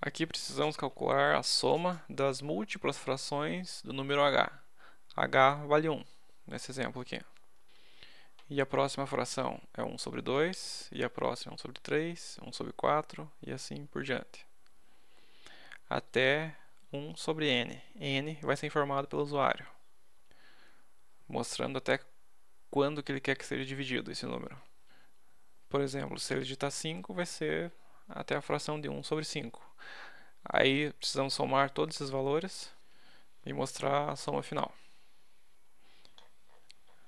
Aqui precisamos calcular a soma das múltiplas frações do número h. h vale 1, nesse exemplo aqui. E a próxima fração é 1 sobre 2, e a próxima é 1 sobre 3, 1 sobre 4, e assim por diante. Até 1 sobre n. n vai ser informado pelo usuário, mostrando até quando que ele quer que seja dividido esse número. Por exemplo, se ele digitar 5, vai ser até a fração de 1 sobre 5. Aí precisamos somar todos esses valores e mostrar a soma final.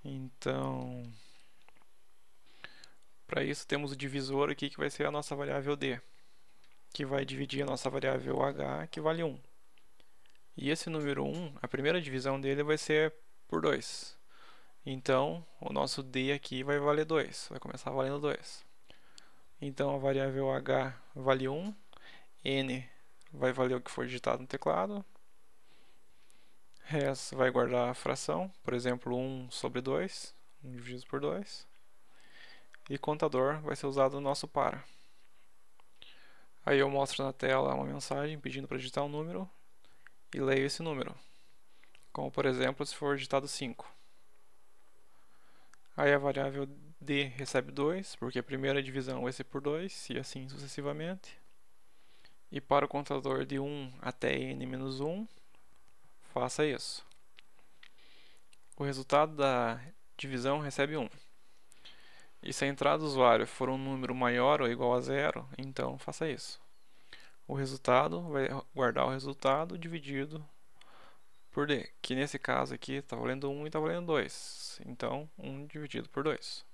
Então, para isso temos o divisor aqui que vai ser a nossa variável d, que vai dividir a nossa variável h, que vale 1. E esse número 1, a primeira divisão dele vai ser por 2. Então, o nosso d aqui vai valer 2, vai começar valendo 2. Então, a variável h vale 1 N vai valer o que for digitado no teclado. Res vai guardar a fração, por exemplo, 1 sobre 2, 1 dividido por 2. E contador vai ser usado no nosso para. Aí eu mostro na tela uma mensagem pedindo para digitar um número e leio esse número. Como por exemplo, se for digitado 5. Aí a variável d recebe 2, porque a primeira divisão vai ser por 2 e assim sucessivamente. E para o contador de 1 até n-1, faça isso. O resultado da divisão recebe 1. E se a entrada do usuário for um número maior ou igual a zero, então faça isso. O resultado vai guardar o resultado dividido por d, que nesse caso aqui está valendo 1 e está valendo 2. Então, 1 dividido por 2.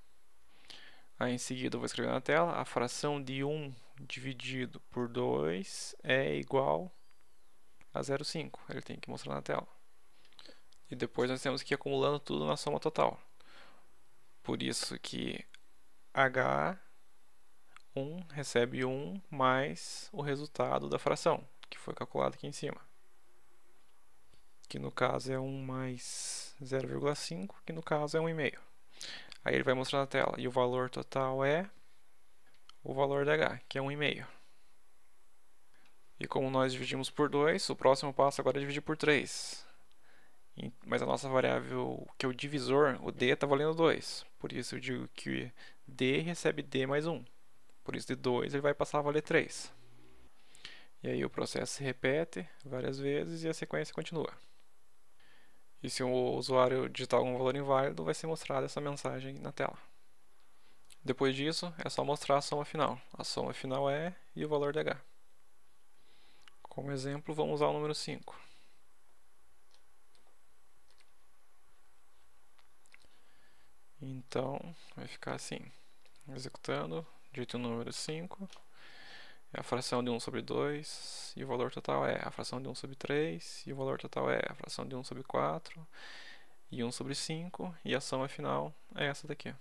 Aí em seguida eu vou escrever na tela, a fração de 1 dividido por 2 é igual a 0,5. Ele tem que mostrar na tela. E depois nós temos que ir acumulando tudo na soma total. Por isso que H1 recebe 1 mais o resultado da fração, que foi calculado aqui em cima. Que no caso é 1 mais 0,5, que no caso é 1,5. Aí ele vai mostrar na tela. E o valor total é o valor de h, que é 1,5. E como nós dividimos por 2, o próximo passo agora é dividir por 3. Mas a nossa variável, que é o divisor, o d, está valendo 2. Por isso eu digo que d recebe d mais 1. Por isso de 2 ele vai passar a valer 3. E aí o processo se repete várias vezes e a sequência continua. E se o usuário digitar algum valor inválido, vai ser mostrada essa mensagem na tela. Depois disso, é só mostrar a soma final. A soma final é e o valor de h. Como exemplo, vamos usar o número 5. Então, vai ficar assim. Executando, digite o número 5 é a fração de 1 sobre 2 e o valor total é a fração de 1 sobre 3 e o valor total é a fração de 1 sobre 4 e 1 sobre 5 e a soma final é essa daqui.